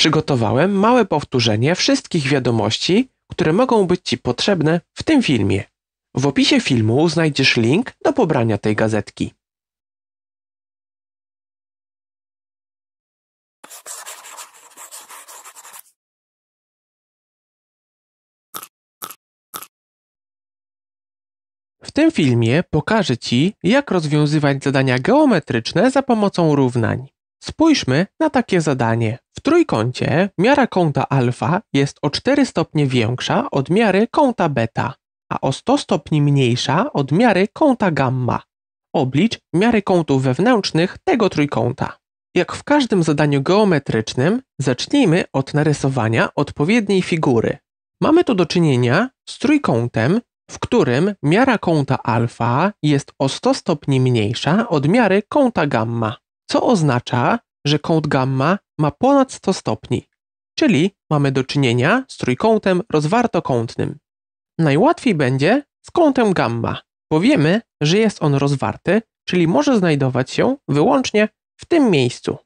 Przygotowałem małe powtórzenie wszystkich wiadomości, które mogą być Ci potrzebne w tym filmie. W opisie filmu znajdziesz link do pobrania tej gazetki. W tym filmie pokażę Ci, jak rozwiązywać zadania geometryczne za pomocą równań. Spójrzmy na takie zadanie. W trójkącie miara kąta alfa jest o 4 stopnie większa od miary kąta beta, a o 100 stopni mniejsza od miary kąta gamma. Oblicz miary kątów wewnętrznych tego trójkąta. Jak w każdym zadaniu geometrycznym, zacznijmy od narysowania odpowiedniej figury. Mamy tu do czynienia z trójkątem, w którym miara kąta alfa jest o 100 stopni mniejsza od miary kąta gamma co oznacza, że kąt gamma ma ponad 100 stopni, czyli mamy do czynienia z trójkątem rozwartokątnym. Najłatwiej będzie z kątem gamma, bo wiemy, że jest on rozwarty, czyli może znajdować się wyłącznie w tym miejscu.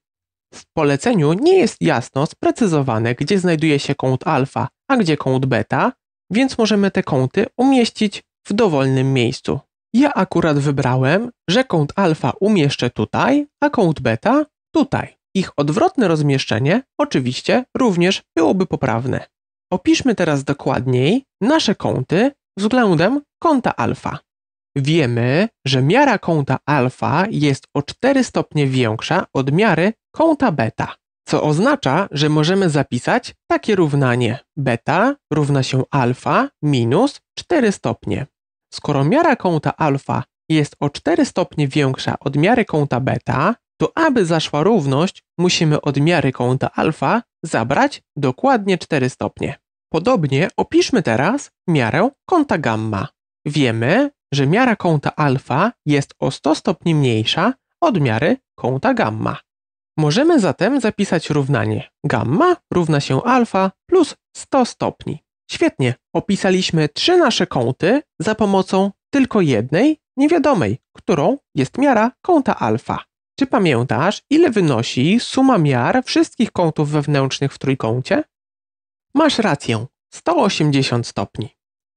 W poleceniu nie jest jasno sprecyzowane, gdzie znajduje się kąt alfa, a gdzie kąt beta, więc możemy te kąty umieścić w dowolnym miejscu. Ja akurat wybrałem, że kąt alfa umieszczę tutaj, a kąt beta tutaj. Ich odwrotne rozmieszczenie oczywiście również byłoby poprawne. Opiszmy teraz dokładniej nasze kąty względem kąta alfa. Wiemy, że miara kąta alfa jest o 4 stopnie większa od miary kąta beta, co oznacza, że możemy zapisać takie równanie beta równa się alfa minus 4 stopnie. Skoro miara kąta alfa jest o 4 stopnie większa od miary kąta beta, to aby zaszła równość, musimy od miary kąta alfa zabrać dokładnie 4 stopnie. Podobnie opiszmy teraz miarę kąta gamma. Wiemy, że miara kąta alfa jest o 100 stopni mniejsza od miary kąta gamma. Możemy zatem zapisać równanie gamma równa się alfa plus 100 stopni. Świetnie, opisaliśmy trzy nasze kąty za pomocą tylko jednej niewiadomej, którą jest miara kąta alfa. Czy pamiętasz, ile wynosi suma miar wszystkich kątów wewnętrznych w trójkącie? Masz rację, 180 stopni.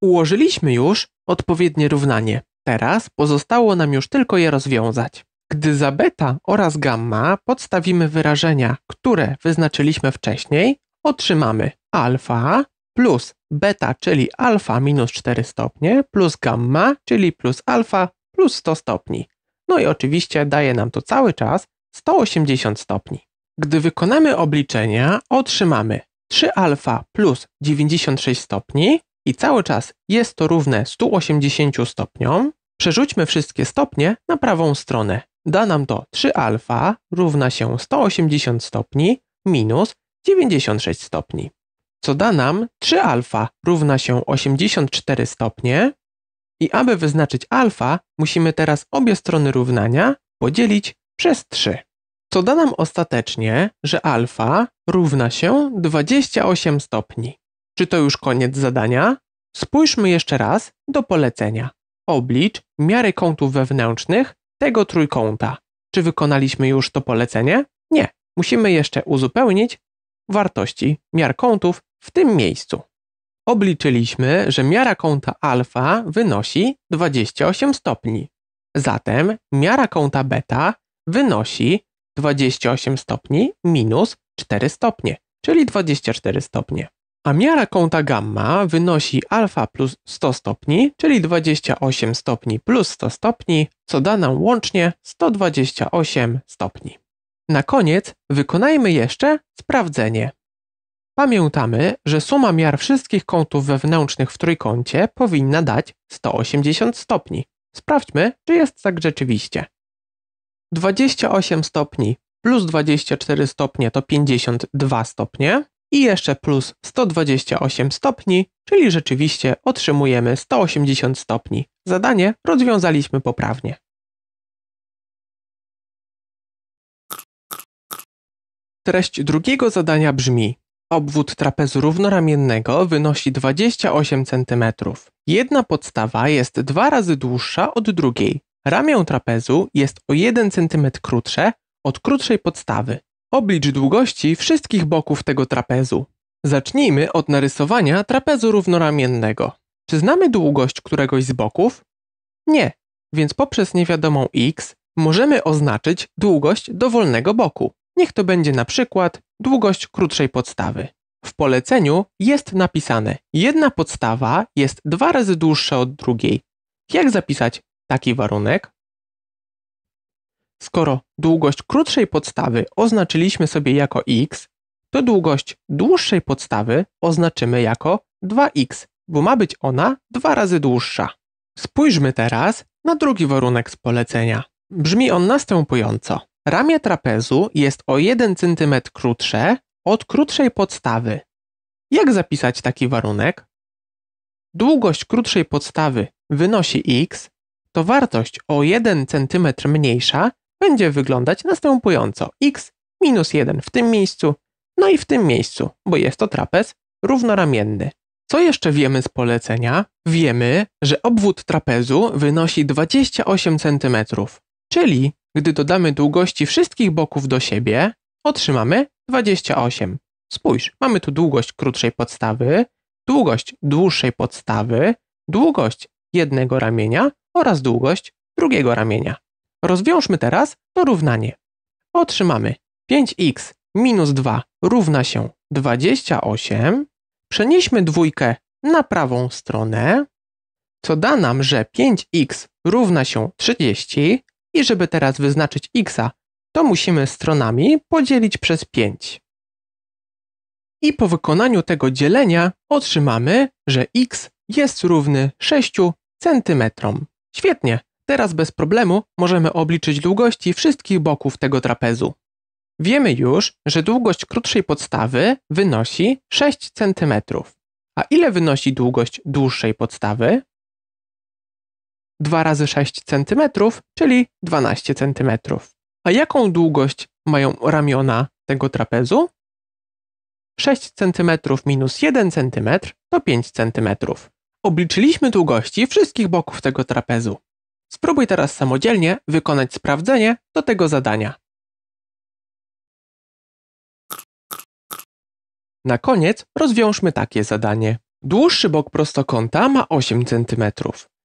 Ułożyliśmy już odpowiednie równanie. Teraz pozostało nam już tylko je rozwiązać. Gdy za beta oraz gamma podstawimy wyrażenia, które wyznaczyliśmy wcześniej, otrzymamy alfa plus beta, czyli alfa minus 4 stopnie, plus gamma, czyli plus alfa, plus 100 stopni. No i oczywiście daje nam to cały czas 180 stopni. Gdy wykonamy obliczenia, otrzymamy 3 alfa plus 96 stopni i cały czas jest to równe 180 stopniom. Przerzućmy wszystkie stopnie na prawą stronę. Da nam to 3 alfa równa się 180 stopni minus 96 stopni co da nam 3 alfa równa się 84 stopnie i aby wyznaczyć alfa, musimy teraz obie strony równania podzielić przez 3. Co da nam ostatecznie, że alfa równa się 28 stopni. Czy to już koniec zadania? Spójrzmy jeszcze raz do polecenia. Oblicz miary kątów wewnętrznych tego trójkąta. Czy wykonaliśmy już to polecenie? Nie. Musimy jeszcze uzupełnić wartości miar kątów w tym miejscu. Obliczyliśmy, że miara kąta alfa wynosi 28 stopni. Zatem miara kąta beta wynosi 28 stopni minus 4 stopnie, czyli 24 stopnie. A miara kąta gamma wynosi alfa plus 100 stopni, czyli 28 stopni plus 100 stopni, co da nam łącznie 128 stopni. Na koniec wykonajmy jeszcze sprawdzenie. Pamiętamy, że suma miar wszystkich kątów wewnętrznych w trójkącie powinna dać 180 stopni. Sprawdźmy, czy jest tak rzeczywiście. 28 stopni plus 24 stopnie to 52 stopnie i jeszcze plus 128 stopni, czyli rzeczywiście otrzymujemy 180 stopni. Zadanie rozwiązaliśmy poprawnie. Treść drugiego zadania brzmi Obwód trapezu równoramiennego wynosi 28 cm. centymetrów. Jedna podstawa jest dwa razy dłuższa od drugiej. Ramię trapezu jest o 1 centymetr krótsze od krótszej podstawy. Oblicz długości wszystkich boków tego trapezu. Zacznijmy od narysowania trapezu równoramiennego. Czy znamy długość któregoś z boków? Nie, więc poprzez niewiadomą x możemy oznaczyć długość dowolnego boku. Niech to będzie na przykład długość krótszej podstawy. W poleceniu jest napisane: jedna podstawa jest dwa razy dłuższa od drugiej. Jak zapisać taki warunek? Skoro długość krótszej podstawy oznaczyliśmy sobie jako x, to długość dłuższej podstawy oznaczymy jako 2x, bo ma być ona dwa razy dłuższa. Spójrzmy teraz na drugi warunek z polecenia. Brzmi on następująco. Ramię trapezu jest o 1 cm krótsze od krótszej podstawy. Jak zapisać taki warunek? Długość krótszej podstawy wynosi x, to wartość o 1 cm mniejsza będzie wyglądać następująco x minus 1 w tym miejscu, no i w tym miejscu, bo jest to trapez równoramienny. Co jeszcze wiemy z polecenia? Wiemy, że obwód trapezu wynosi 28 cm, czyli gdy dodamy długości wszystkich boków do siebie, otrzymamy 28. Spójrz, mamy tu długość krótszej podstawy, długość dłuższej podstawy, długość jednego ramienia oraz długość drugiego ramienia. Rozwiążmy teraz to równanie. Otrzymamy 5x minus 2 równa się 28. Przenieśmy dwójkę na prawą stronę, co da nam, że 5x równa się 30, i żeby teraz wyznaczyć x, to musimy stronami podzielić przez 5. I po wykonaniu tego dzielenia otrzymamy, że x jest równy 6 cm. Świetnie! Teraz bez problemu możemy obliczyć długości wszystkich boków tego trapezu. Wiemy już, że długość krótszej podstawy wynosi 6 cm. A ile wynosi długość dłuższej podstawy? 2 razy 6 cm, czyli 12 cm. A jaką długość mają ramiona tego trapezu? 6 cm minus 1 cm to 5 cm. Obliczyliśmy długości wszystkich boków tego trapezu. Spróbuj teraz samodzielnie wykonać sprawdzenie do tego zadania. Na koniec rozwiążmy takie zadanie. Dłuższy bok prostokąta ma 8 cm,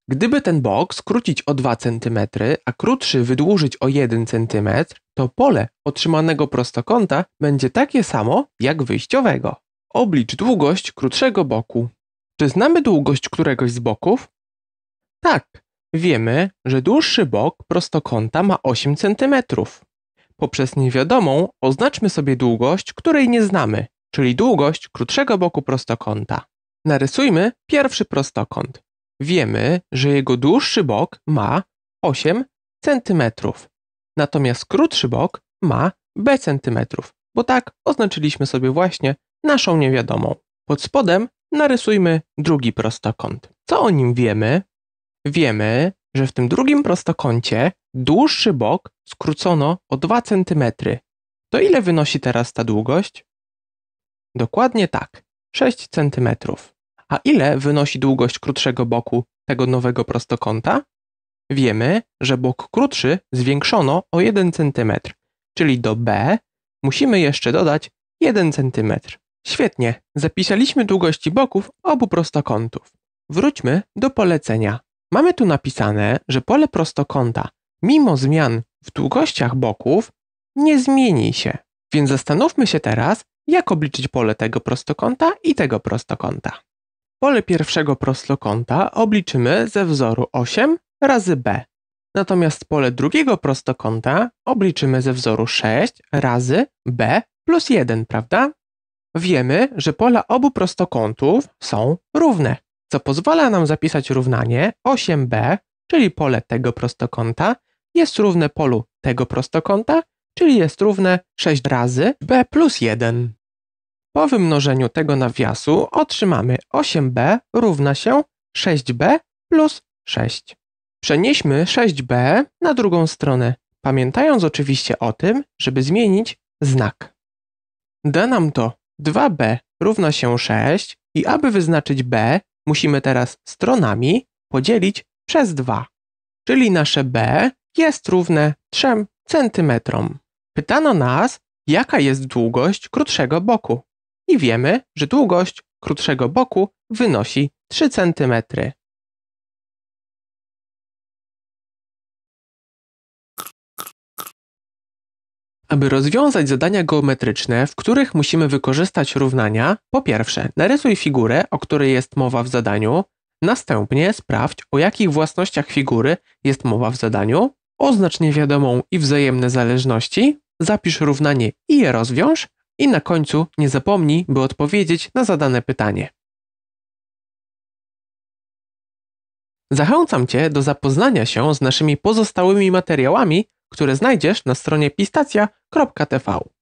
Gdyby ten bok skrócić o 2 cm, a krótszy wydłużyć o 1 cm, to pole otrzymanego prostokąta będzie takie samo jak wyjściowego. Oblicz długość krótszego boku. Czy znamy długość któregoś z boków? Tak, wiemy, że dłuższy bok prostokąta ma 8 cm. Poprzez niewiadomą oznaczmy sobie długość, której nie znamy, czyli długość krótszego boku prostokąta. Narysujmy pierwszy prostokąt wiemy, że jego dłuższy bok ma 8 cm, natomiast krótszy bok ma b cm, bo tak oznaczyliśmy sobie właśnie naszą niewiadomą. Pod spodem narysujmy drugi prostokąt. Co o nim wiemy? Wiemy, że w tym drugim prostokącie dłuższy bok skrócono o 2 cm. To ile wynosi teraz ta długość? Dokładnie tak, 6 cm. A ile wynosi długość krótszego boku tego nowego prostokąta? Wiemy, że bok krótszy zwiększono o 1 cm, czyli do B musimy jeszcze dodać 1 cm. Świetnie, zapisaliśmy długości boków obu prostokątów. Wróćmy do polecenia. Mamy tu napisane, że pole prostokąta, mimo zmian w długościach boków, nie zmieni się. Więc zastanówmy się teraz, jak obliczyć pole tego prostokąta i tego prostokąta. Pole pierwszego prostokąta obliczymy ze wzoru 8 razy b, natomiast pole drugiego prostokąta obliczymy ze wzoru 6 razy b plus 1, prawda? Wiemy, że pola obu prostokątów są równe, co pozwala nam zapisać równanie 8b, czyli pole tego prostokąta, jest równe polu tego prostokąta, czyli jest równe 6 razy b plus 1. Po wymnożeniu tego nawiasu otrzymamy 8b równa się 6b plus 6. Przenieśmy 6b na drugą stronę, pamiętając oczywiście o tym, żeby zmienić znak. Da nam to 2b równa się 6 i aby wyznaczyć b, musimy teraz stronami podzielić przez 2, czyli nasze b jest równe 3 cm. Pytano nas, jaka jest długość krótszego boku i wiemy, że długość krótszego boku wynosi 3 cm. Aby rozwiązać zadania geometryczne, w których musimy wykorzystać równania, po pierwsze narysuj figurę, o której jest mowa w zadaniu, następnie sprawdź o jakich własnościach figury jest mowa w zadaniu, oznacz niewiadomą i wzajemne zależności, zapisz równanie i je rozwiąż, i na końcu nie zapomnij, by odpowiedzieć na zadane pytanie. Zachęcam Cię do zapoznania się z naszymi pozostałymi materiałami, które znajdziesz na stronie pistacja.tv.